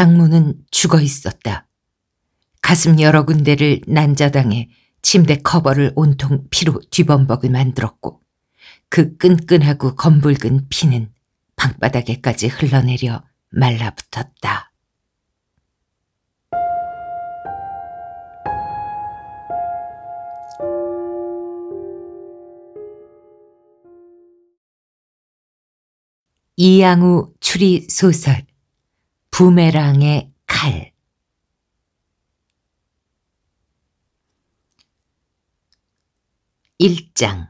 장모는 죽어 있었다. 가슴 여러 군데를 난자당해 침대 커버를 온통 피로 뒤범벅을 만들었고 그 끈끈하고 검붉은 피는 방바닥에까지 흘러내려 말라붙었다. 이양우 추리 소설 부메랑의 칼1장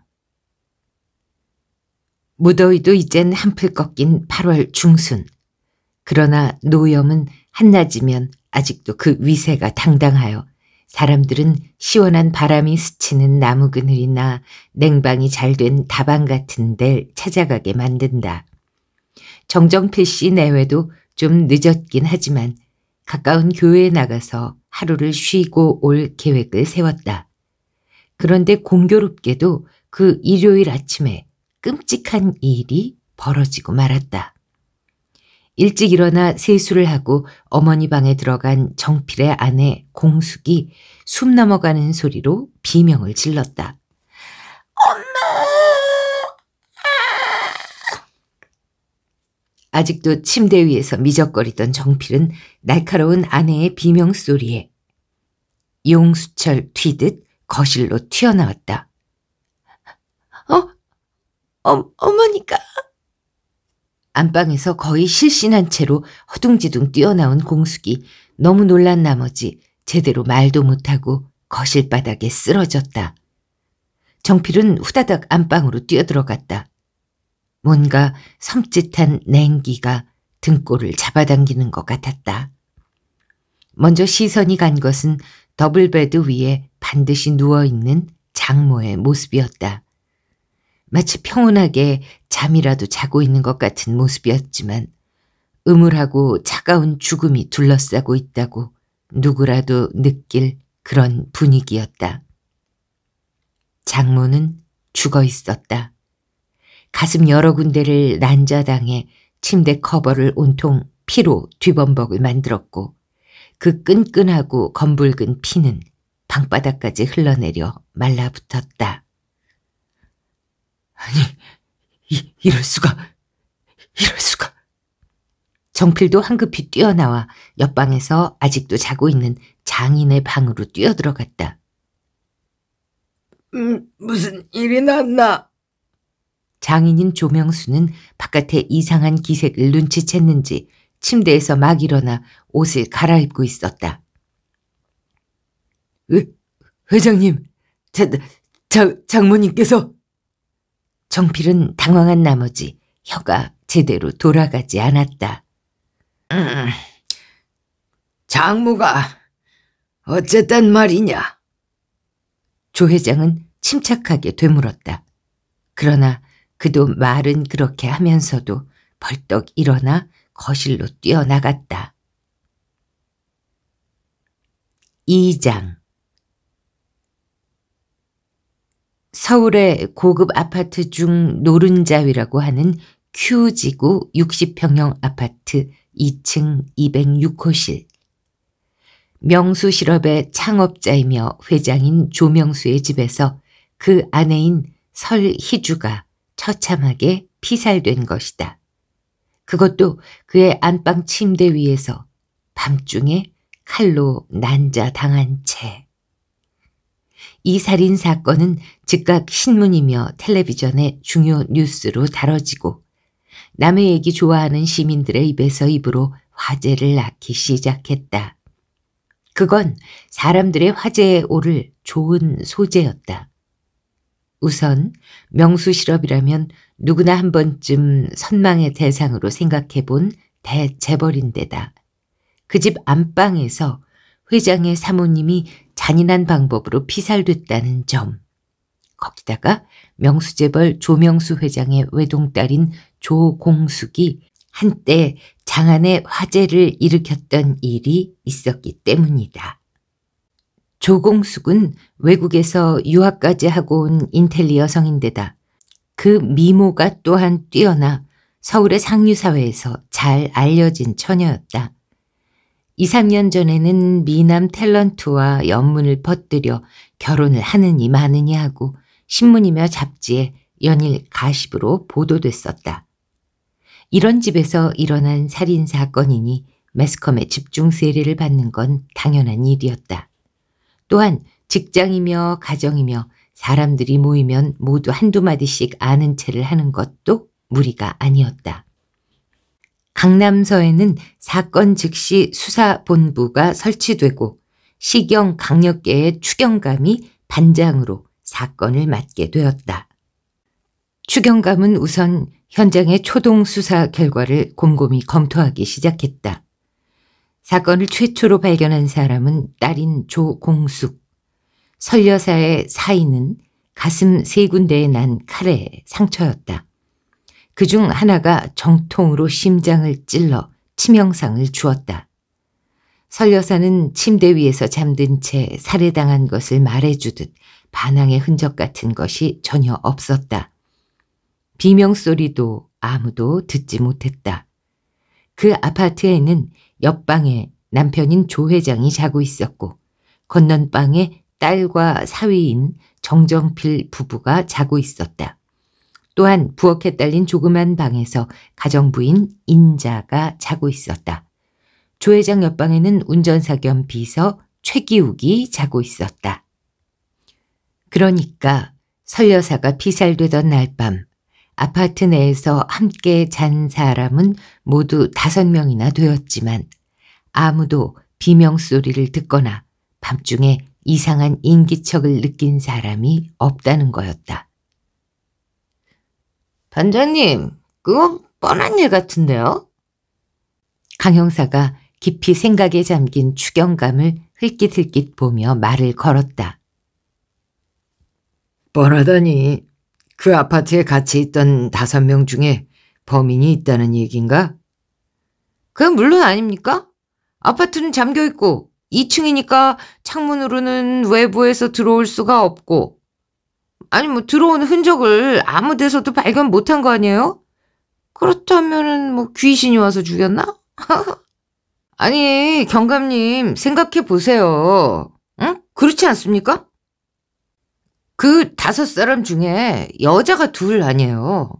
무더위도 이젠 한풀 꺾인 8월 중순. 그러나 노염은 한낮이면 아직도 그 위세가 당당하여 사람들은 시원한 바람이 스치는 나무 그늘이나 냉방이 잘 된 다방 같은 데를 찾아가게 만든다. 정정필 씨 내외도 좀 늦었긴 하지만 가까운 교회에 나가서 하루를 쉬고 올 계획을 세웠다. 그런데 공교롭게도 그 일요일 아침에 끔찍한 일이 벌어지고 말았다. 일찍 일어나 세수를 하고 어머니 방에 들어간 정필의 아내 공숙이 숨 넘어가는 소리로 비명을 질렀다. 아직도 침대 위에서 미적거리던 정필은 날카로운 아내의 비명소리에 용수철 튀듯 거실로 튀어나왔다. 어, 어, 어머니가? 안방에서 거의 실신한 채로 허둥지둥 뛰어나온 공숙이 너무 놀란 나머지 제대로 말도 못하고 거실 바닥에 쓰러졌다. 정필은 후다닥 안방으로 뛰어들어갔다. 뭔가 섬찟한 냉기가 등골을 잡아당기는 것 같았다. 먼저 시선이 간 것은 더블베드 위에 반드시 누워있는 장모의 모습이었다. 마치 평온하게 잠이라도 자고 있는 것 같은 모습이었지만 음울하고 차가운 죽음이 둘러싸고 있다고 누구라도 느낄 그런 분위기였다. 장모는 죽어 있었다. 가슴 여러 군데를 난자당해 침대 커버를 온통 피로 뒤범벅을 만들었고 그 끈끈하고 검붉은 피는 방바닥까지 흘러내려 말라붙었다. 아니, 이, 이럴 수가, 이럴 수가. 정필도 황급히 뛰어나와 옆방에서 아직도 자고 있는 장인의 방으로 뛰어들어갔다. 음, 무슨 일이 났나? 장인인 조명수는 바깥에 이상한 기색을 눈치챘는지 침대에서 막 일어나 옷을 갈아입고 있었다. 회, 회장님, 자, 자, 장모님께서 정필은 당황한 나머지 혀가 제대로 돌아가지 않았다. 음, 장모가 어쨌단 말이냐? 조 회장은 침착하게 되물었다. 그러나 그도 말은 그렇게 하면서도 벌떡 일어나 거실로 뛰어나갔다. 2장 서울의 고급 아파트 중 노른자위라고 하는 Q지구 60평형 아파트 2층 206호실. 명수 실업의 창업자이며 회장인 조명수의 집에서 그 아내인 설희주가 처참하게 피살된 것이다. 그것도 그의 안방 침대 위에서 밤중에 칼로 난자당한 채. 이 살인 사건은 즉각 신문이며 텔레비전의 중요 뉴스로 다뤄지고 남의 얘기 좋아하는 시민들의 입에서 입으로 화제를 낳기 시작했다. 그건 사람들의 화제에 오를 좋은 소재였다. 우선 명수 실업이라면 누구나 한 번쯤 선망의 대상으로 생각해 본 대재벌인데다 그 집 안방에서 회장의 사모님이 잔인한 방법으로 피살됐다는 점. 거기다가 명수재벌 조명수 회장의 외동딸인 조공숙이 한때 장안의 화제를 일으켰던 일이 있었기 때문이다. 조공숙은 외국에서 유학까지 하고 온 인텔리 여성인데다 그 미모가 또한 뛰어나 서울의 상류사회에서 잘 알려진 처녀였다. 2, 3년 전에는 미남 탤런트와 연문을 퍼뜨려 결혼을 하느니 마느니 하고 신문이며 잡지에 연일 가십으로 보도됐었다. 이런 집에서 일어난 살인사건이니 매스컴의 집중 세례를 받는 건 당연한 일이었다. 또한 직장이며 가정이며 사람들이 모이면 모두 한두 마디씩 아는 채를 하는 것도 무리가 아니었다. 강남서에는 사건 즉시 수사본부가 설치되고 시경 강력계의 추경감이 반장으로 사건을 맡게 되었다. 추경감은 우선 현장의 초동 수사 결과를 곰곰이 검토하기 시작했다. 사건을 최초로 발견한 사람은 딸인 조공숙. 설여사의 사인은 가슴 세 군데에 난 칼의 상처였다. 그 중 하나가 정통으로 심장을 찔러 치명상을 주었다. 설여사는 침대 위에서 잠든 채 살해당한 것을 말해주듯 반항의 흔적 같은 것이 전혀 없었다. 비명소리도 아무도 듣지 못했다. 그 아파트에는 옆방에 남편인 조 회장이 자고 있었고 건넌방에 딸과 사위인 정정필 부부가 자고 있었다. 또한 부엌에 딸린 조그만 방에서 가정부인 인자가 자고 있었다. 조 회장 옆방에는 운전사 겸 비서 최기욱이 자고 있었다. 그러니까 설 여사가 피살되던 날 밤 아파트 내에서 함께 잔 사람은 모두 다섯 명이나 되었지만 아무도 비명소리를 듣거나 밤중에 이상한 인기척을 느낀 사람이 없다는 거였다. 반장님, 그건 뻔한 일 같은데요? 강 형사가 깊이 생각에 잠긴 추경감을 흘깃흘깃 보며 말을 걸었다. 뻔하다니, 그 아파트에 같이 있던 다섯 명 중에 범인이 있다는 얘긴가? 그건 물론 아닙니까? 아파트는 잠겨있고 2층이니까 창문으로는 외부에서 들어올 수가 없고 아니 뭐들어온 흔적을 아무 데서도 발견 못한 거 아니에요? 그렇다면은 뭐 귀신이 와서 죽였나? 아니 경감님 생각해 보세요. 응? 그렇지 않습니까? 그 다섯 사람 중에 여자가 둘 아니에요.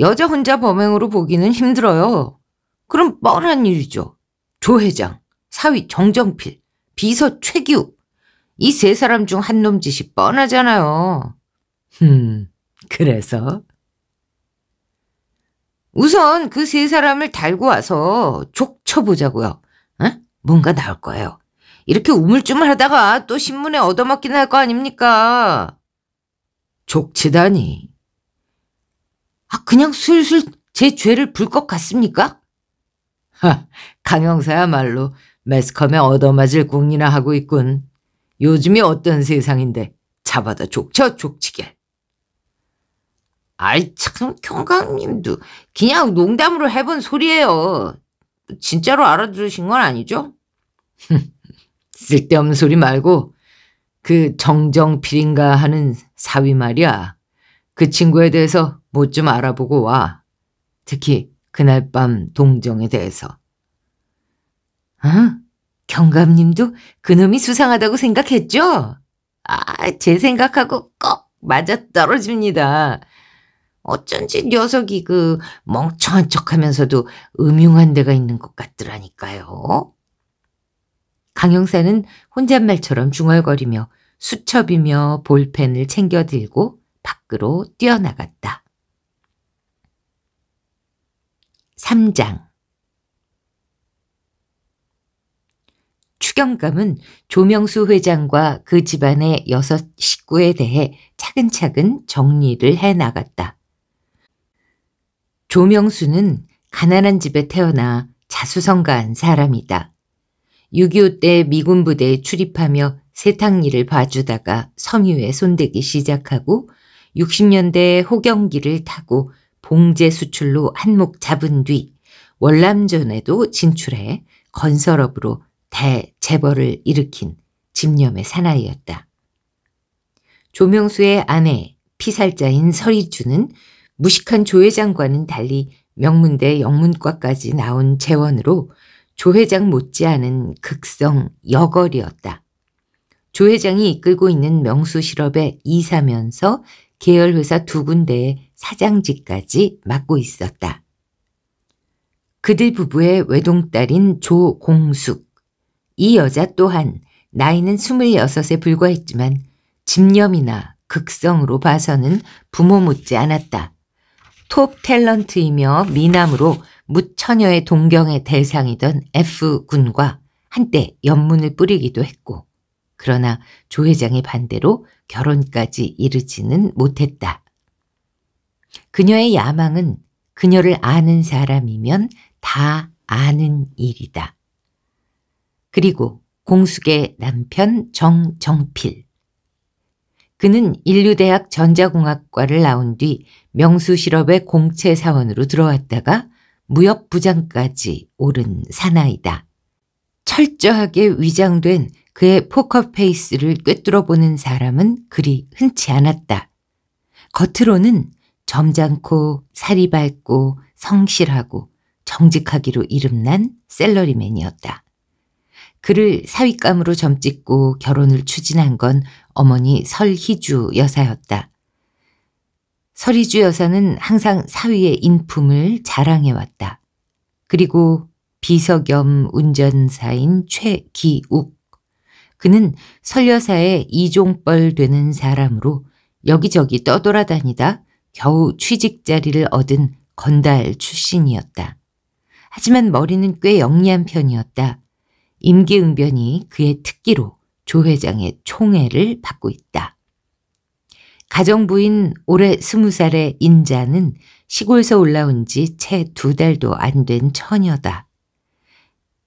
여자 혼자 범행으로 보기는 힘들어요. 그럼 뻔한 일이죠. 조 회장, 사위 정정필, 비서 최기욱 이세 사람 중 한 놈 짓이 뻔하잖아요. 흠, 그래서? 우선 그 세 사람을 달고 와서 족쳐보자고요. 어? 뭔가 나올 거예요. 이렇게 우물쭈물 하다가 또 신문에 얻어먹긴할 거 아닙니까? 족치다니. 아, 그냥 술술 제 죄를 불 것 같습니까? 강형사야말로 매스컴에 얻어맞을 궁리나 하고 있군. 요즘이 어떤 세상인데 잡아다 족쳐 족치게. 아이 참 경강님도 그냥 농담으로 해본 소리예요. 진짜로 알아들으신 건 아니죠? 쓸데없는 소리 말고 그 정정필인가 하는 사위 말이야. 그 친구에 대해서 뭐 좀 알아보고 와. 특히 그날 밤 동정에 대해서. 아, 경감님도 그놈이 수상하다고 생각했죠? 아, 제 생각하고 꼭 맞아떨어집니다. 어쩐지 녀석이 그 멍청한 척하면서도 음흉한 데가 있는 것 같더라니까요. 강영사는 혼잣말처럼 중얼거리며 수첩이며 볼펜을 챙겨 들고 밖으로 뛰어나갔다. 3장 추경감은 조명수 회장과 그 집안의 여섯 식구에 대해 차근차근 정리를 해 나갔다. 조명수는 가난한 집에 태어나 자수성가한 사람이다. 6.25 때 미군 부대에 출입하며 세탁 일을 봐주다가 섬유에 손대기 시작하고 60년대 호경기를 타고 봉제 수출로 한몫 잡은 뒤 월남전에도 진출해 건설업으로 대재벌을 일으킨 집념의 사나이였다. 조명수의 아내 피살자인 서이주는 무식한 조 회장과는 달리 명문대 영문과까지 나온 재원으로 조 회장 못지않은 극성 여걸이었다. 조 회장이 이끌고 있는 명수 실업에 이사면서 계열회사 두 군데의 사장직까지 맡고 있었다. 그들 부부의 외동딸인 조공숙. 이 여자 또한 나이는 26에 불과했지만 집념이나 극성으로 봐서는 부모 못지 않았다. 톱 탤런트이며 미남으로 무처녀의 동경의 대상이던 F군과 한때 연문을 뿌리기도 했고 그러나 조 회장의 반대로 결혼까지 이르지는 못했다. 그녀의 야망은 그녀를 아는 사람이면 다 아는 일이다. 그리고 공숙의 남편 정정필. 그는 인류대학 전자공학과를 나온 뒤 명수실업의 공채 사원으로 들어왔다가 무역부장까지 오른 사나이다. 철저하게 위장된 그의 포커페이스를 꿰뚫어 보는 사람은 그리 흔치 않았다. 겉으로는 점잖고 살이 밝고 성실하고 정직하기로 이름난 셀러리맨이었다. 그를 사윗감으로 점찍고 결혼을 추진한 건 어머니 설희주 여사였다. 설희주 여사는 항상 사위의 인품을 자랑해왔다. 그리고 비서 겸 운전사인 최기욱 그는 설려사에 이종벌 되는 사람으로 여기저기 떠돌아다니다 겨우 취직 자리를 얻은 건달 출신이었다. 하지만 머리는 꽤 영리한 편이었다. 임기응변이 그의 특기로 조 회장의 총애를 받고 있다. 가정부인 올해 스무 살의 인자는 시골서 올라온 지 채 두 달도 안 된 처녀다.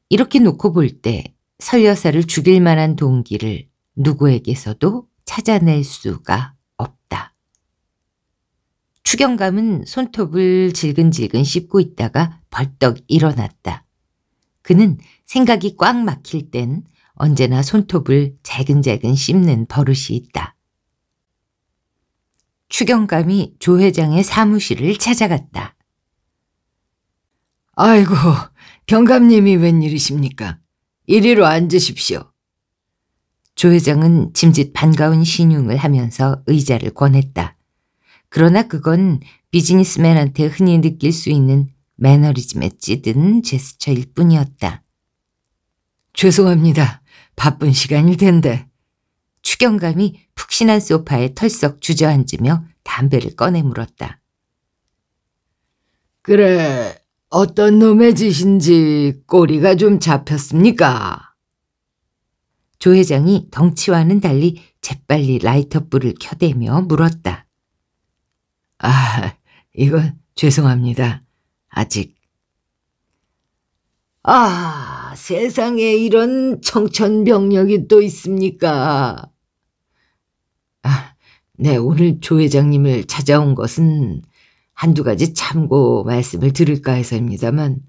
이렇게 놓고 볼때 설여사를 죽일 만한 동기를 누구에게서도 찾아낼 수가 없다. 추경감은 손톱을 질근질근 씹고 있다가 벌떡 일어났다. 그는 생각이 꽉 막힐 땐 언제나 손톱을 재근재근 씹는 버릇이 있다. 추경감이 조 회장의 사무실을 찾아갔다. 아이고, 경감님이 웬일이십니까? 이리로 앉으십시오. 조 회장은 짐짓 반가운 신용을 하면서 의자를 권했다. 그러나 그건 비즈니스맨한테 흔히 느낄 수 있는 매너리즘에 찌든 제스처일 뿐이었다. 죄송합니다. 바쁜 시간일 텐데. 추경감이 푹신한 소파에 털썩 주저앉으며 담배를 꺼내 물었다. 그래, 어떤 놈의 짓인지 꼬리가 좀 잡혔습니까? 조 회장이 덩치와는 달리 재빨리 라이터불을 켜대며 물었다. 아, 이건 죄송합니다. 아직. 아, 세상에 이런 청천벽력이 또 있습니까? 아, 네, 오늘 조 회장님을 찾아온 것은 한두 가지 참고 말씀을 드릴까 해서입니다만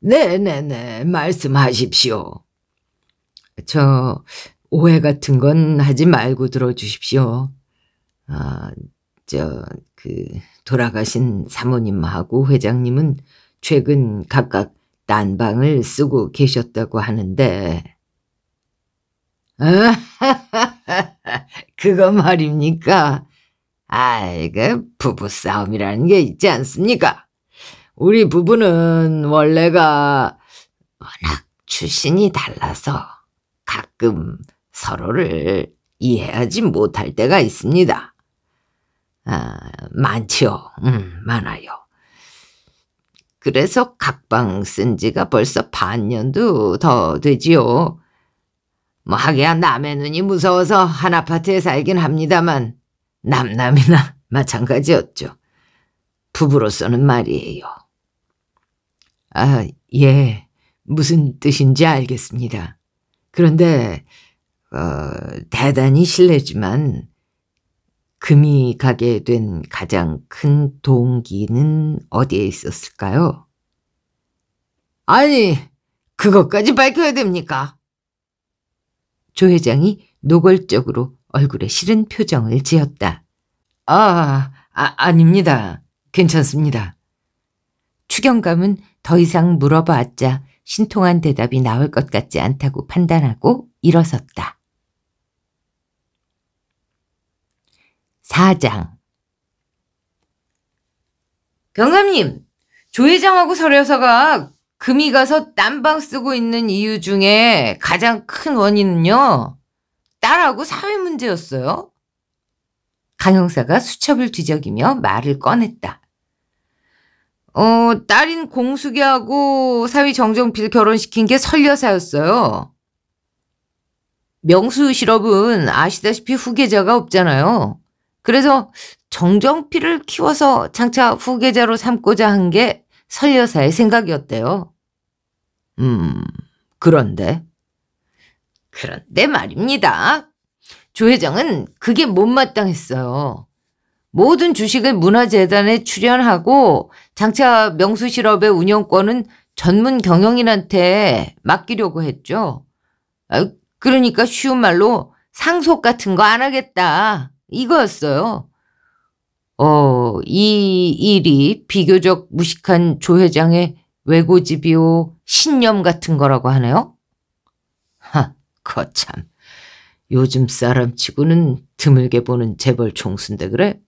네네네 네, 네. 말씀하십시오. 저 오해 같은 건 하지 말고 들어주십시오. 아, 저, 그, 돌아가신 사모님하고 회장님은 최근 각각 딴방을 쓰고 계셨다고 하는데, 아, 그거 말입니까? 아이고, 부부싸움이라는 게 있지 않습니까? 우리 부부는 원래가 워낙 출신이 달라서 가끔 서로를 이해하지 못할 때가 있습니다. 아, 많지요. 음, 많아요. 그래서 각방 쓴 지가 벌써 반년도 더 되지요. 뭐하게야 남의 눈이 무서워서 한 아파트에 살긴 합니다만 남남이나 마찬가지였죠. 부부로서는 말이에요. 아, 예. 무슨 뜻인지 알겠습니다. 그런데, 어, 대단히 실례지만, 금이 가게 된 가장 큰 동기는 어디에 있었을까요? 아니, 그것까지 밝혀야 됩니까? 조 회장이 노골적으로 얼굴에 싫은 표정을 지었다. 아, 아 아닙니다. 괜찮습니다. 추경감은 더 이상 물어봤자 신통한 대답이 나올 것 같지 않다고 판단하고 일어섰다. 사장 경감님, 조 회장하고 서려서가 금이 가서 딴방 쓰고 있는 이유 중에 가장 큰 원인은요. 딸하고 사회 문제였어요? 강 형사가 수첩을 뒤적이며 말을 꺼냈다. 어, 딸인 공숙이하고 사위 정정필 결혼시킨 게 설여사였어요. 명수 실업은 아시다시피 후계자가 없잖아요. 그래서 정정필을 키워서 장차 후계자로 삼고자 한 게 설여사의 생각이었대요. 음, 그런데 그런데 말입니다. 조 회장은 그게 못마땅했어요. 모든 주식을 문화재단에 출연하고 장차 명수실업의 운영권은 전문 경영인한테 맡기려고 했죠. 아, 그러니까 쉬운 말로 상속 같은 거 안 하겠다 이거였어요. 어, 이 일이 비교적 무식한 조 회장의 외고집이오 신념 같은 거라고 하네요. 거참 요즘 사람치고는 드물게 보는 재벌 총수인데 그래?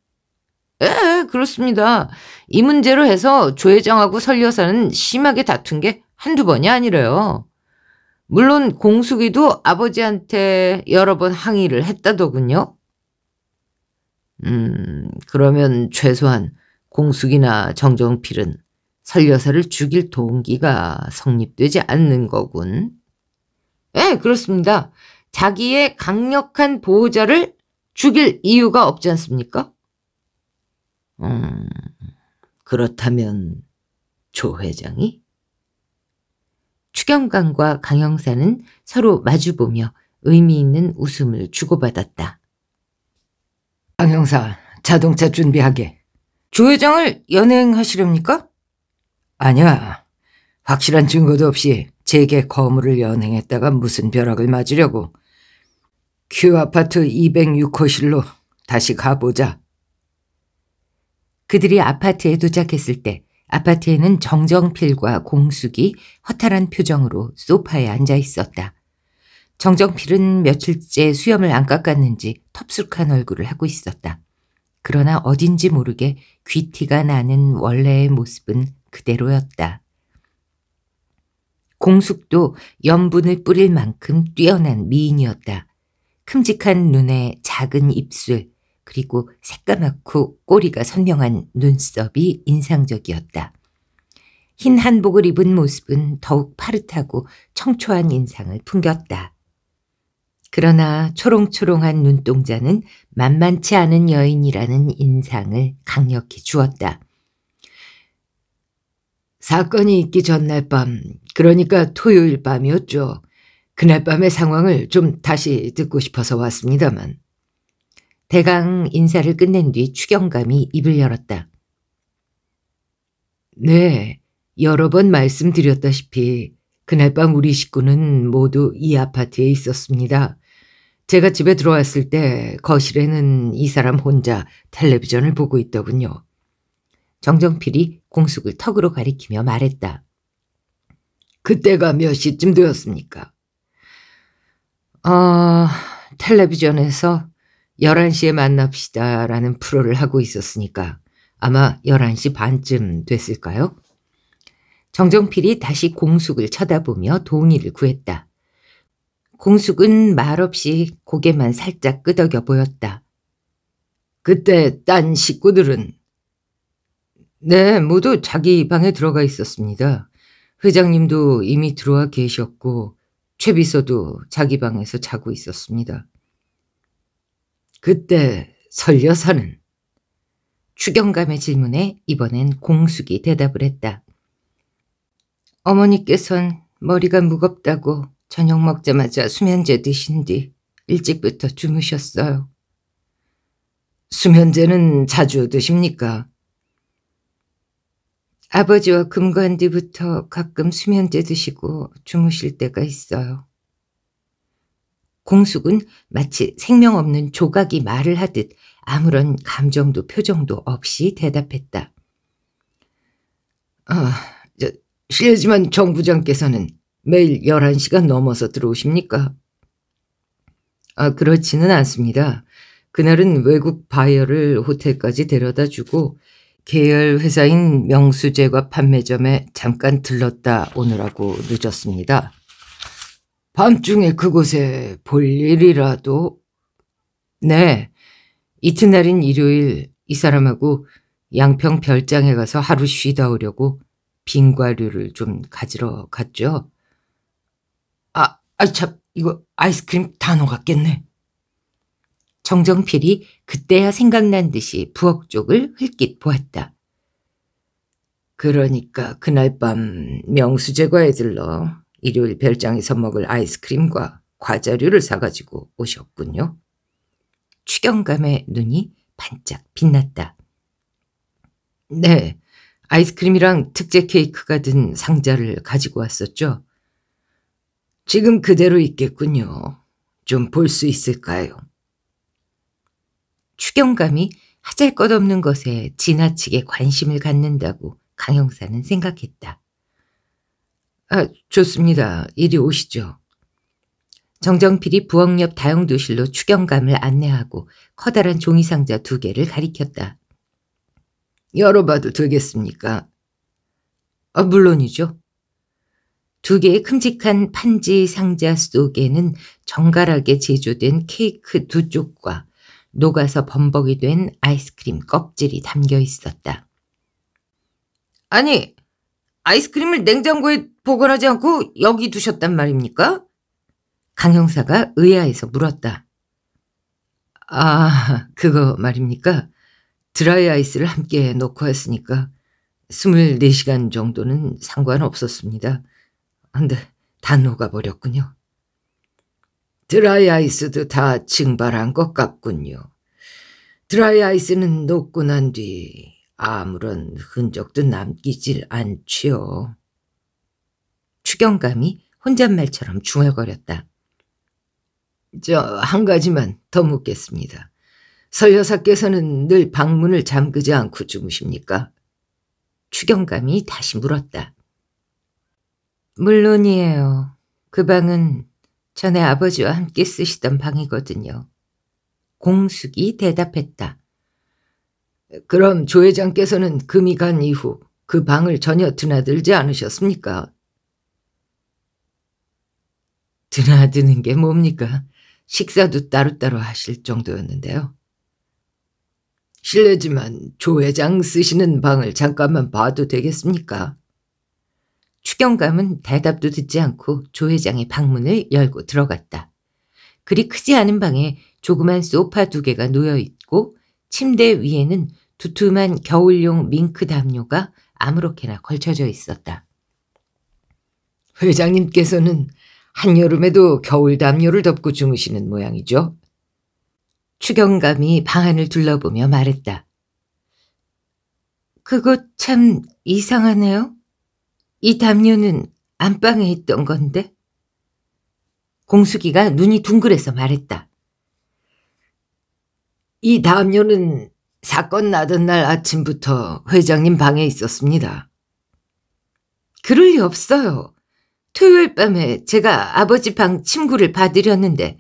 예 그렇습니다. 이 문제로 해서 조 회장하고 설 여사는 심하게 다툰 게 한두 번이 아니래요. 물론 공숙이도 아버지한테 여러 번 항의를 했다더군요. 음 그러면 최소한 공숙이나 정정필은 설 여사를 죽일 동기가 성립되지 않는 거군. 예, 그렇습니다. 자기의 강력한 보호자를 죽일 이유가 없지 않습니까? 음, 그렇다면 조 회장이? 추경관과 강형사는 서로 마주보며 의미 있는 웃음을 주고받았다. 강형사, 자동차 준비하게. 조 회장을 연행하시렵니까? 아니야. 확실한 증거도 없이 제게 거물을 연행했다가 무슨 벼락을 맞으려고 큐아파트 206호실로 다시 가보자. 그들이 아파트에 도착했을 때 아파트에는 정정필과 공숙이 허탈한 표정으로 소파에 앉아 있었다. 정정필은 며칠째 수염을 안 깎았는지 텁숙한 얼굴을 하고 있었다. 그러나 어딘지 모르게 귀티가 나는 원래의 모습은 그대로였다. 공숙도 염분을 뿌릴 만큼 뛰어난 미인이었다. 큼직한 눈에 작은 입술, 그리고 새까맣고 꼬리가 선명한 눈썹이 인상적이었다. 흰 한복을 입은 모습은 더욱 파릇하고 청초한 인상을 풍겼다. 그러나 초롱초롱한 눈동자는 만만치 않은 여인이라는 인상을 강력히 주었다. 사건이 있기 전날 밤, 그러니까 토요일 밤이었죠. 그날 밤의 상황을 좀 다시 듣고 싶어서 왔습니다만. 대강 인사를 끝낸 뒤 추경감이 입을 열었다. 네, 여러 번 말씀드렸다시피 그날 밤 우리 식구는 모두 이 아파트에 있었습니다. 제가 집에 들어왔을 때 거실에는 이 사람 혼자 텔레비전을 보고 있더군요. 정정필이 공숙을 턱으로 가리키며 말했다. 그때가 몇 시쯤 되었습니까? 아, 텔레비전에서 11시에 만납시다 라는 프로를 하고 있었으니까 아마 11시 반쯤 됐을까요? 정정필이 다시 공숙을 쳐다보며 동의를 구했다. 공숙은 말없이 고개만 살짝 끄덕여 보였다. 그때 딴 식구들은 네, 모두 자기 방에 들어가 있었습니다. 회장님도 이미 들어와 계셨고 최비서도 자기 방에서 자고 있었습니다. 그때 설 여사는 추경감의 질문에 이번엔 공숙이 대답을 했다. 어머니께선 머리가 무겁다고 저녁 먹자마자 수면제 드신 뒤 일찍부터 주무셨어요. 수면제는 자주 드십니까? 아버지와 금관 뒤부터 가끔 수면제 드시고 주무실 때가 있어요. 공숙은 마치 생명 없는 조각이 말을 하듯 아무런 감정도 표정도 없이 대답했다. 아, 저, 실례지만 정부장께서는 매일 11시간 넘어서 들어오십니까? 아, 그렇지는 않습니다. 그날은 외국 바이어를 호텔까지 데려다 주고 계열 회사인 명수제과 판매점에 잠깐 들렀다 오느라고 늦었습니다. 밤중에 그곳에 볼 일이라도 네 이튿날인 일요일 이 사람하고 양평 별장에 가서 하루 쉬다 오려고 빙과류를 좀 가지러 갔죠. 아, 아참 이 이거 아이스크림 단호 같겠네 정정필이 그때야 생각난 듯이 부엌 쪽을 흘낏 보았다. 그러니까 그날 밤 명수제과에 들러 일요일 별장에서 먹을 아이스크림과 과자류를 사가지고 오셨군요. 추경감의 눈이 반짝 빛났다. 네, 아이스크림이랑 특제 케이크가 든 상자를 가지고 왔었죠. 지금 그대로 있겠군요. 좀 볼 수 있을까요? 추경감이 하잘 것 없는 것에 지나치게 관심을 갖는다고 강형사는 생각했다. 아, 좋습니다. 이리 오시죠. 정정필이 부엌 옆 다용도실로 추경감을 안내하고 커다란 종이상자 두 개를 가리켰다. 열어봐도 되겠습니까? 아, 물론이죠. 두 개의 큼직한 판지 상자 속에는 정갈하게 제조된 케이크 두 쪽과 녹아서 범벅이 된 아이스크림 껍질이 담겨 있었다. 아니, 아이스크림을 냉장고에 보관하지 않고 여기 두셨단 말입니까? 강 형사가 의아해서 물었다. 아, 그거 말입니까? 드라이 아이스를 함께 놓고왔으니까 24시간 정도는 상관없었습니다. 근데 다 녹아버렸군요. 드라이아이스도 다 증발한 것 같군요. 드라이아이스는 녹고 난 뒤 아무런 흔적도 남기질 않지요. 추경감이 혼잣말처럼 중얼거렸다. 저 한 가지만 더 묻겠습니다. 설 여사께서는 늘 방문을 잠그지 않고 주무십니까? 추경감이 다시 물었다. 물론이에요. 그 방은 전에 아버지와 함께 쓰시던 방이거든요. 공숙이 대답했다. 그럼 조 회장께서는 금이 간 이후 그 방을 전혀 드나들지 않으셨습니까? 드나드는 게 뭡니까? 식사도 따로따로 하실 정도였는데요. 실례지만 조 회장 쓰시는 방을 잠깐만 봐도 되겠습니까? 추경감은 대답도 듣지 않고 조 회장의 방문을 열고 들어갔다. 그리 크지 않은 방에 조그만 소파 두 개가 놓여 있고 침대 위에는 두툼한 겨울용 밍크 담요가 아무렇게나 걸쳐져 있었다. 회장님께서는 한여름에도 겨울 담요를 덮고 주무시는 모양이죠. 추경감이 방안을 둘러보며 말했다. 그것 참 이상하네요. 이 담요는 안방에 있던 건데? 공숙이가 눈이 둥글해서 말했다. 이 담요는 사건 나던 날 아침부터 회장님 방에 있었습니다. 그럴 리 없어요. 토요일 밤에 제가 아버지 방 침구를 받으려는데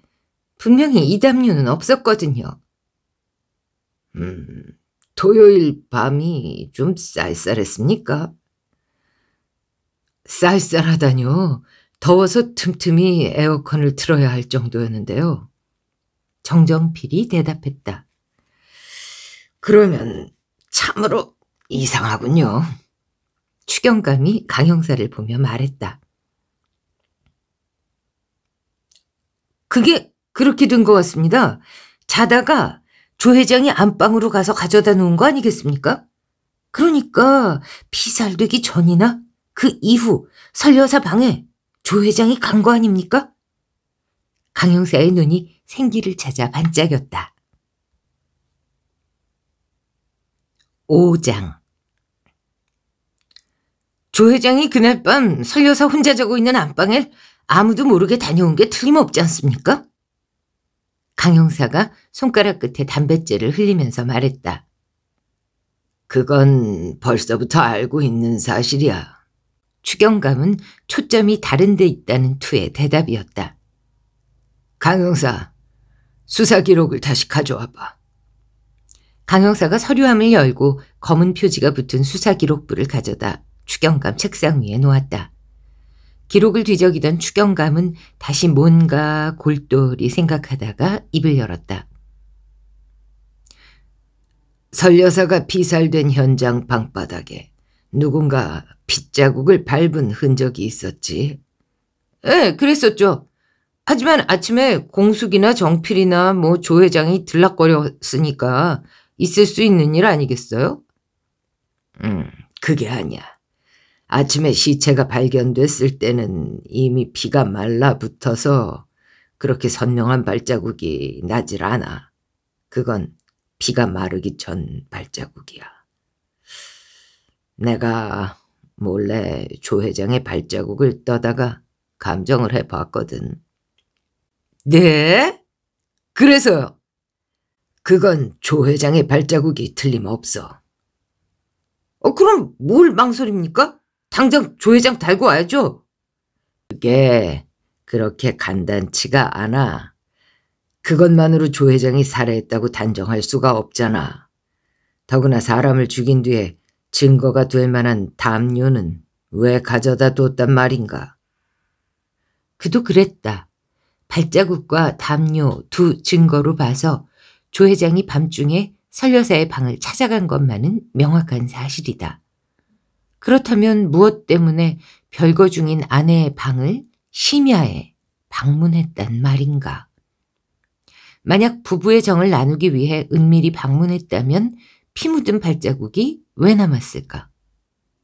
분명히 이 담요는 없었거든요. 음, 토요일 밤이 좀 쌀쌀했습니까? 쌀쌀하다뇨. 더워서 틈틈이 에어컨을 틀어야 할 정도였는데요. 정정필이 대답했다. 그러면 참으로 이상하군요. 추경감이 강형사를 보며 말했다. 그게 그렇게 된 것 같습니다. 자다가 조 회장이 안방으로 가서 가져다 놓은 거 아니겠습니까? 그러니까 피살되기 전이나 그 이후 설여사 방에 조 회장이 간 거 아닙니까? 강용사의 눈이 생기를 찾아 반짝였다. 5장 조 회장이 그날 밤 설여사 혼자 자고 있는 안방에 아무도 모르게 다녀온 게 틀림없지 않습니까? 강용사가 손가락 끝에 담뱃재를 흘리면서 말했다. 그건 벌써부터 알고 있는 사실이야. 추경감은 초점이 다른 데 있다는 투의 대답이었다. 강 형사, 수사 기록을 다시 가져와봐. 강 형사가 서류함을 열고 검은 표지가 붙은 수사 기록부를 가져다 추경감 책상 위에 놓았다. 기록을 뒤적이던 추경감은 다시 뭔가 골똘히 생각하다가 입을 열었다. 설 여사가 피살된 현장 방바닥에 누군가 핏자국을 밟은 흔적이 있었지. 에, 예, 그랬었죠. 하지만 아침에 공숙이나 정필이나 뭐조 회장이 들락거렸으니까 있을 수 있는 일 아니겠어요? 음, 그게 아니야. 아침에 시체가 발견됐을 때는 이미 피가 말라붙어서 그렇게 선명한 발자국이 나질 않아. 그건 피가 마르기 전 발자국이야. 내가 몰래 조 회장의 발자국을 떠다가 감정을 해봤거든. 네? 그래서요? 그건 조 회장의 발자국이 틀림없어. 어, 그럼 뭘 망설입니까? 당장 조 회장 달고 와야죠. 그게 그렇게 간단치가 않아. 그것만으로 조 회장이 살해했다고 단정할 수가 없잖아. 더구나 사람을 죽인 뒤에 증거가 될 만한 담요는 왜 가져다 뒀단 말인가. 그도 그랬다. 발자국과 담요 두 증거로 봐서 조 회장이 밤중에 설여사의 방을 찾아간 것만은 명확한 사실이다. 그렇다면 무엇 때문에 별거 중인 아내의 방을 심야에 방문했단 말인가. 만약 부부의 정을 나누기 위해 은밀히 방문했다면 피 묻은 발자국이 왜 남았을까?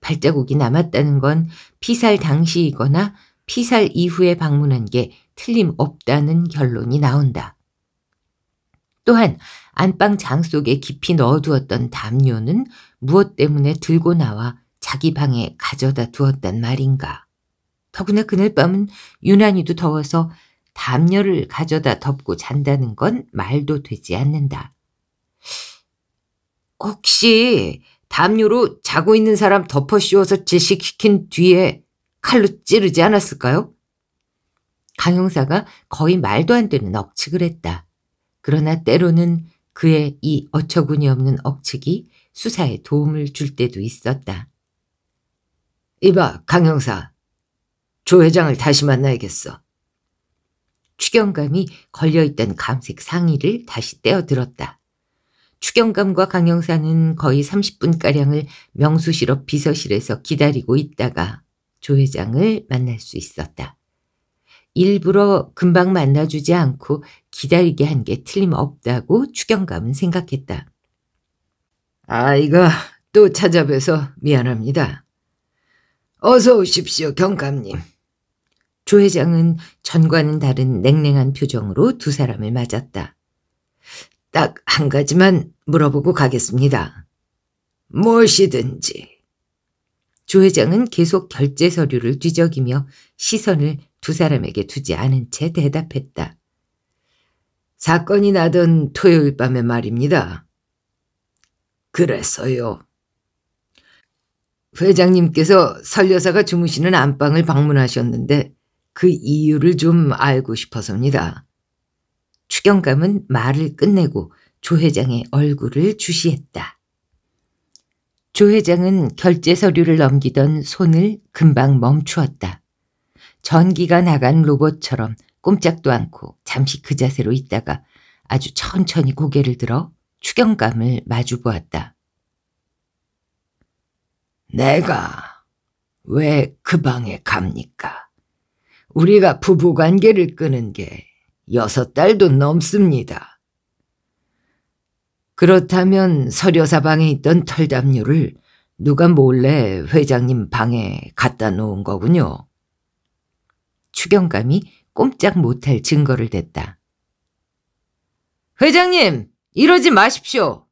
발자국이 남았다는 건 피살 당시이거나 피살 이후에 방문한 게 틀림없다는 결론이 나온다. 또한 안방 장 속에 깊이 넣어두었던 담요는 무엇 때문에 들고 나와 자기 방에 가져다 두었단 말인가. 더구나 그날 밤은 유난히도 더워서 담요를 가져다 덮고 잔다는 건 말도 되지 않는다. 혹시 담요로 자고 있는 사람 덮어 씌워서 질식시킨 뒤에 칼로 찌르지 않았을까요? 강 형사가 거의 말도 안 되는 억측을 했다. 그러나 때로는 그의 이 어처구니 없는 억측이 수사에 도움을 줄 때도 있었다. 이봐, 강 형사. 조 회장을 다시 만나야겠어. 추경감이 걸려있던 감색 상의를 다시 떼어들었다. 추경감과 강영사는 거의 30분가량을 명수실업 비서실에서 기다리고 있다가 조 회장을 만날 수 있었다. 일부러 금방 만나주지 않고 기다리게 한 게 틀림없다고 추경감은 생각했다. 아이가 또 찾아뵈서 미안합니다. 어서 오십시오 경감님. 조 회장은 전과는 다른 냉랭한 표정으로 두 사람을 맞았다. 딱한 가지만 물어보고 가겠습니다. 무엇이든지. 조 회장은 계속 결제 서류를 뒤적이며 시선을 두 사람에게 두지 않은 채 대답했다. 사건이 나던 토요일 밤에 말입니다. 그래서요. 회장님께서 설 여사가 주무시는 안방을 방문하셨는데 그 이유를 좀 알고 싶어서입니다. 수경감은 말을 끝내고 조 회장의 얼굴을 주시했다. 조 회장은 결제 서류를 넘기던 손을 금방 멈추었다. 전기가 나간 로봇처럼 꼼짝도 않고 잠시 그 자세로 있다가 아주 천천히 고개를 들어 추경감을 마주 보았다. 내가 왜 그 방에 갑니까? 우리가 부부관계를 끄는 게 여섯 달도 넘습니다. 그렇다면 서려사 방에 있던 털담요를 누가 몰래 회장님 방에 갖다 놓은 거군요. 추경감이 꼼짝 못할 증거를 댔다. 회장님, 이러지 마십시오.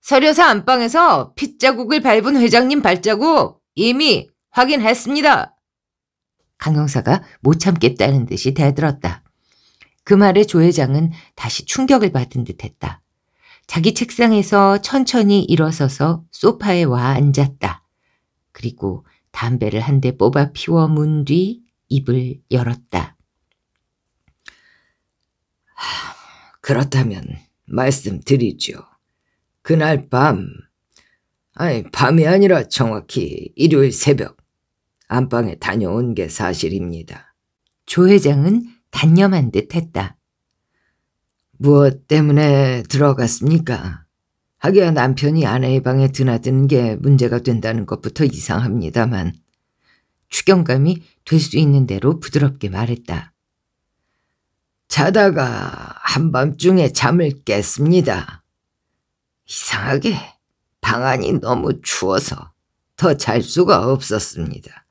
서려사 안방에서 핏자국을 밟은 회장님 발자국 이미 확인했습니다. 강영사가 못 참겠다는 듯이 대들었다. 그 말에 조 회장은 다시 충격을 받은 듯했다. 자기 책상에서 천천히 일어서서 소파에 와 앉았다. 그리고 담배를 한 대 뽑아 피워 문 뒤 입을 열었다. 하, 그렇다면 말씀드리죠. 그날 밤, 아니 밤이 아니라 정확히 일요일 새벽 안방에 다녀온 게 사실입니다. 조 회장은 단념한 듯 했다. 무엇 때문에 들어갔습니까? 하기야 남편이 아내의 방에 드나드는 게 문제가 된다는 것부터 이상합니다만 추경감이 될 수 있는 대로 부드럽게 말했다. 자다가 한밤중에 잠을 깼습니다. 이상하게 방안이 너무 추워서 더 잘 수가 없었습니다.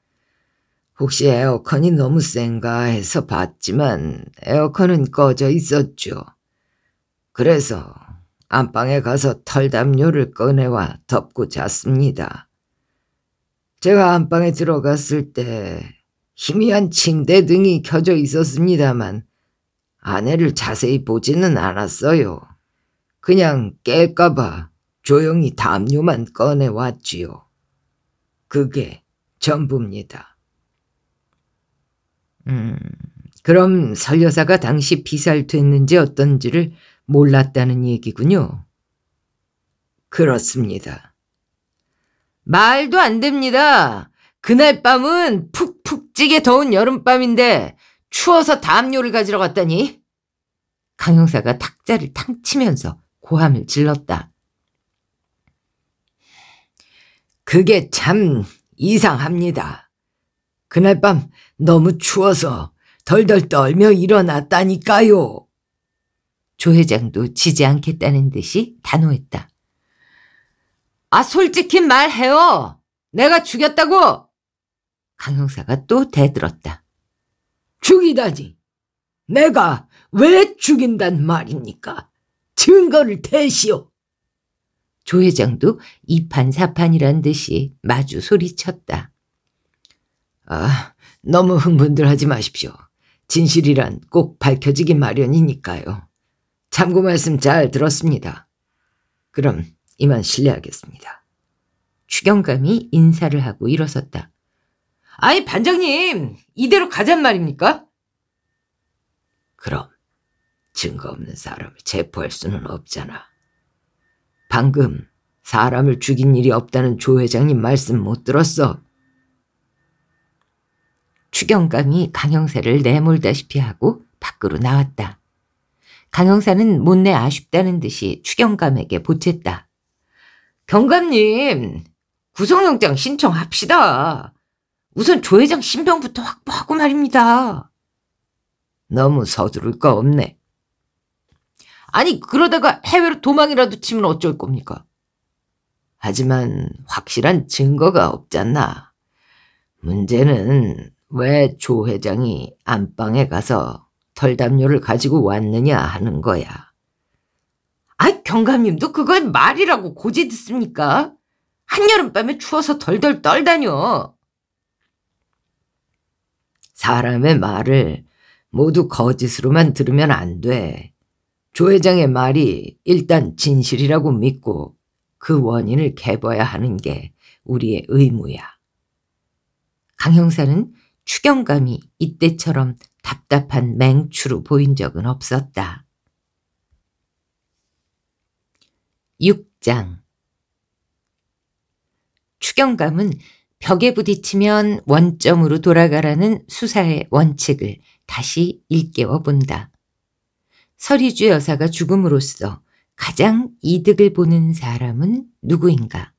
혹시 에어컨이 너무 센가 해서 봤지만 에어컨은 꺼져 있었죠. 그래서 안방에 가서 털담요를 꺼내와 덮고 잤습니다. 제가 안방에 들어갔을 때 희미한 침대 등이 켜져 있었습니다만 아내를 자세히 보지는 않았어요. 그냥 깰까봐 조용히 담요만 꺼내왔지요. 그게 전부입니다. 음, 그럼 설 여사가 당시 비살됐는지 어떤지를 몰랐다는 얘기군요. 그렇습니다. 말도 안 됩니다. 그날 밤은 푹푹 찌게 더운 여름밤인데 추워서 담요를 가지러 갔다니. 강 형사가 탁자를 탕 치면서 고함을 질렀다. 그게 참 이상합니다. 그날 밤 너무 추워서 덜덜 떨며 일어났다니까요. 조 회장도 지지 않겠다는 듯이 단호했다. 아 솔직히 말해요. 내가 죽였다고. 강 형사가 또 대들었다. 죽이다니. 내가 왜 죽인단 말입니까? 증거를 대시오. 조 회장도 이판사판이란 듯이 마주 소리쳤다. 아, 너무 흥분들 하지 마십시오. 진실이란 꼭 밝혀지기 마련이니까요. 참고 말씀 잘 들었습니다. 그럼 이만 실례하겠습니다. 추경감이 인사를 하고 일어섰다. 아니 반장님 이대로 가잔 말입니까? 그럼 증거 없는 사람을 체포할 수는 없잖아. 방금 사람을 죽인 일이 없다는 조 회장님 말씀 못 들었어. 추경감이 강형사를 내몰다시피 하고 밖으로 나왔다. 강형사는 못내 아쉽다는 듯이 추경감에게 보챘다. 경감님, 구속영장 신청합시다. 우선 조 회장 신병부터 확보하고 말입니다. 너무 서두를 거 없네. 아니 그러다가 해외로 도망이라도 치면 어쩔 겁니까? 하지만 확실한 증거가 없잖아. 문제는 왜조 회장이 안방에 가서 털담요를 가지고 왔느냐 하는 거야. 아 경감님도 그건 말이라고 고지 듣습니까? 한여름밤에 추워서 덜덜 떨다녀. 사람의 말을 모두 거짓으로만 들으면 안 돼. 조 회장의 말이 일단 진실이라고 믿고 그 원인을 개봐야 하는 게 우리의 의무야. 강 형사는 추경감이 이때처럼 답답한 맹추로 보인 적은 없었다. 6장 추경감은 벽에 부딪히면 원점으로 돌아가라는 수사의 원칙을 다시 일깨워 본다. 서리주 여사가 죽음으로써 가장 이득을 보는 사람은 누구인가?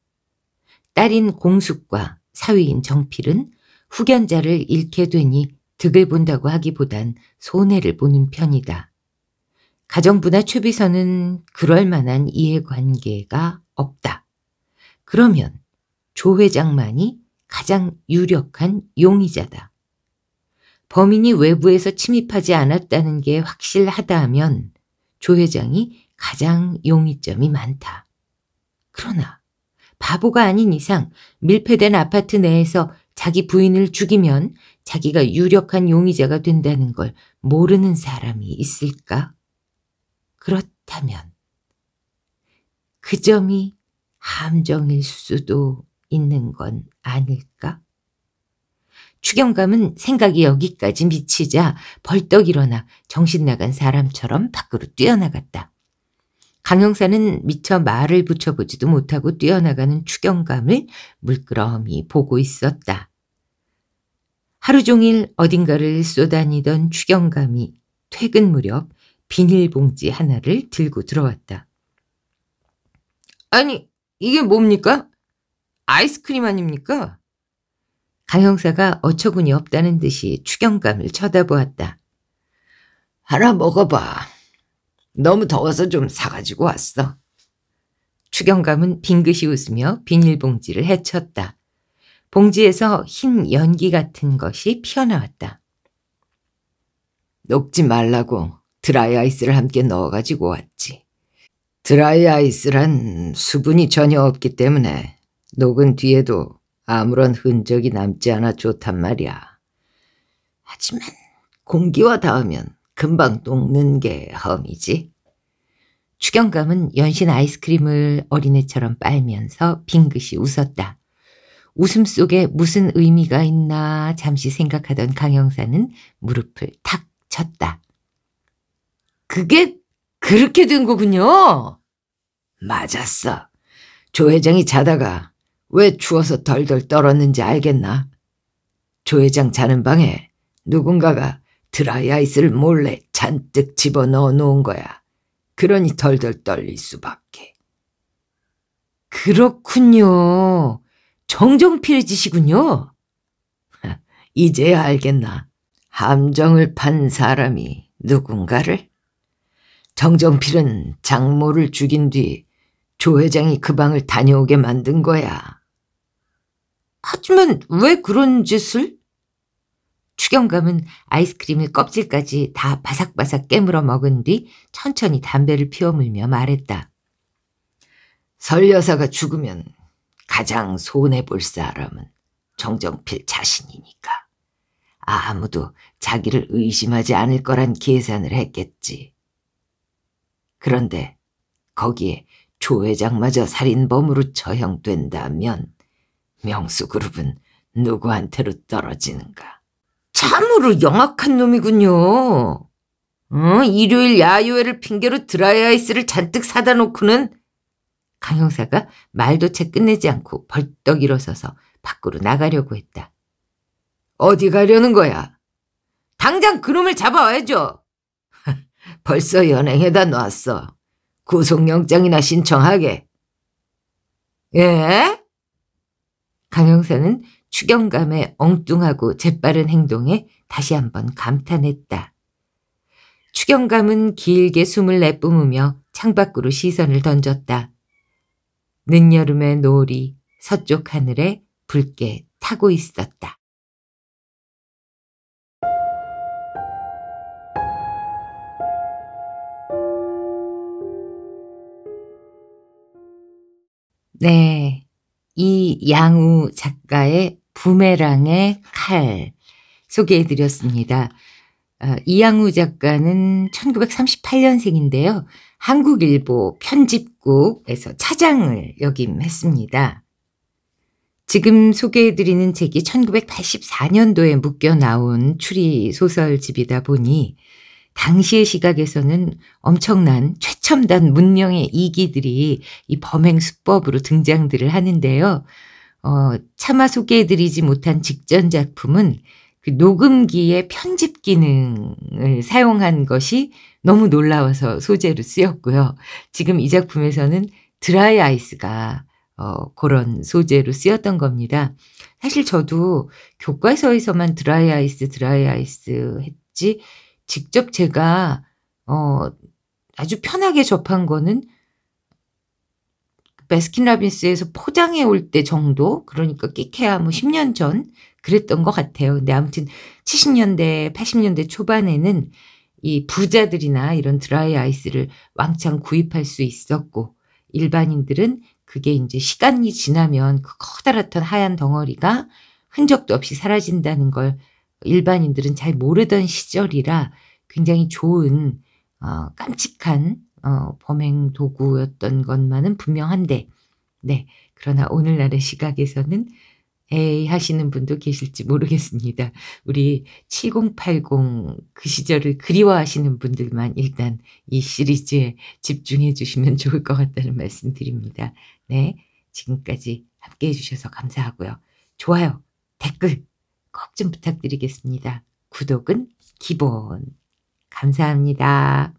딸인 공숙과 사위인 정필은 후견자를 잃게 되니 득을 본다고 하기보단 손해를 보는 편이다. 가정부나 최비서는 그럴 만한 이해관계가 없다. 그러면 조 회장만이 가장 유력한 용의자다. 범인이 외부에서 침입하지 않았다는 게 확실하다면 조 회장이 가장 용의점이 많다. 그러나 바보가 아닌 이상 밀폐된 아파트 내에서 자기 부인을 죽이면 자기가 유력한 용의자가 된다는 걸 모르는 사람이 있을까? 그렇다면 그 점이 함정일 수도 있는 건 아닐까? 추경감은 생각이 여기까지 미치자 벌떡 일어나 정신 나간 사람처럼 밖으로 뛰어나갔다. 강형사는 미처 말을 붙여보지도 못하고 뛰어나가는 추경감을 물끄러미 보고 있었다. 하루 종일 어딘가를 쏘다니던 추경감이 퇴근 무렵 비닐봉지 하나를 들고 들어왔다. 아니, 이게 뭡니까? 아이스크림 아닙니까? 강형사가 어처구니 없다는 듯이 추경감을 쳐다보았다. 하나 먹어봐. 너무 더워서 좀 사가지고 왔어. 추경감은 빙긋이 웃으며 비닐봉지를 헤쳤다. 봉지에서 흰 연기 같은 것이 피어나왔다. 녹지 말라고 드라이 아이스를 함께 넣어가지고 왔지. 드라이 아이스란 수분이 전혀 없기 때문에 녹은 뒤에도 아무런 흔적이 남지 않아 좋단 말이야. 하지만 공기와 닿으면 금방 녹는 게 험이지. 추경감은 연신 아이스크림을 어린애처럼 빨면서 빙긋이 웃었다. 웃음 속에 무슨 의미가 있나 잠시 생각하던 강영사는 무릎을 탁 쳤다. 그게 그렇게 된 거군요. 맞았어. 조 회장이 자다가 왜 추워서 덜덜 떨었는지 알겠나? 조 회장 자는 방에 누군가가 드라이아이스를 몰래 잔뜩 집어넣어 놓은 거야. 그러니 덜덜 떨릴 수밖에. 그렇군요. 정정필해지시군요. 이제야 알겠나. 함정을 판 사람이 누군가를? 정정필은 장모를 죽인 뒤 조 회장이 그 방을 다녀오게 만든 거야. 하지만 왜 그런 짓을? 추경감은 아이스크림의 껍질까지 다 바삭바삭 깨물어 먹은 뒤 천천히 담배를 피워물며 말했다. 설 여사가 죽으면 가장 손해볼 사람은 정정필 자신이니까. 아무도 자기를 의심하지 않을 거란 계산을 했겠지. 그런데 거기에 조 회장마저 살인범으로 처형된다면 명수그룹은 누구한테로 떨어지는가. 참으로 영악한 놈이군요. 어, 일요일 야유회를 핑계로 드라이아이스를 잔뜩 사다 놓고는 강 형사가 말도 채 끝내지 않고 벌떡 일어서서 밖으로 나가려고 했다. 어디 가려는 거야? 당장 그놈을 잡아와야죠. 벌써 연행에다 놨어. 구속영장이나 신청하게. 예? 강 형사는 추경감의 엉뚱하고 재빠른 행동에 다시 한번 감탄했다. 추경감은 길게 숨을 내뿜으며 창밖으로 시선을 던졌다. 늦여름의 노을이 서쪽 하늘에 붉게 타고 있었다. 네. 이 양우 작가의 부메랑의 칼 소개해드렸습니다. 어, 이양우 작가는 1938년생인데요. 한국일보 편집국에서 차장을 역임했습니다. 지금 소개해드리는 책이 1984년도에 묶여 나온 추리 소설집이다 보니 당시의 시각에서는 엄청난 최첨단 문명의 이기들이 이 범행 수법으로 등장들을 하는데요. 어, 차마 소개해드리지 못한 직전 작품은 그 녹음기의 편집 기능을 사용한 것이 너무 놀라워서 소재로 쓰였고요. 지금 이 작품에서는 드라이 아이스가 어, 그런 소재로 쓰였던 겁니다. 사실 저도 교과서에서만 드라이 아이스, 드라이 아이스 했지, 직접 제가 어 아주 편하게 접한 거는 베스킨라빈스에서 포장해 올 때 정도 그러니까 끼케야 뭐 10년 전 그랬던 것 같아요. 근데 아무튼 70년대 80년대 초반에는 이 부자들이나 이런 드라이 아이스를 왕창 구입할 수 있었고 일반인들은 그게 이제 시간이 지나면 그 커다랗던 하얀 덩어리가 흔적도 없이 사라진다는 걸 일반인들은 잘 모르던 시절이라 굉장히 좋은 어, 깜찍한 어, 범행 도구였던 것만은 분명한데 네 그러나 오늘날의 시각에서는 에이 하시는 분도 계실지 모르겠습니다. 우리 7080 그 시절을 그리워하시는 분들만 일단 이 시리즈에 집중해 주시면 좋을 것 같다는 말씀 드립니다. 네. 지금까지 함께 해주셔서 감사하고요. 좋아요, 댓글 꼭좀 부탁드리겠습니다. 구독은 기본. 감사합니다.